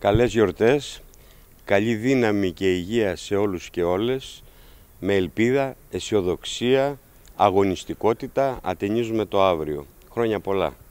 καλές γιορτές, καλή δύναμη και υγεία σε όλους και όλες, με ελπίδα, αισιοδοξία, αγωνιστικότητα, ατενίζουμε το αύριο. Χρόνια πολλά.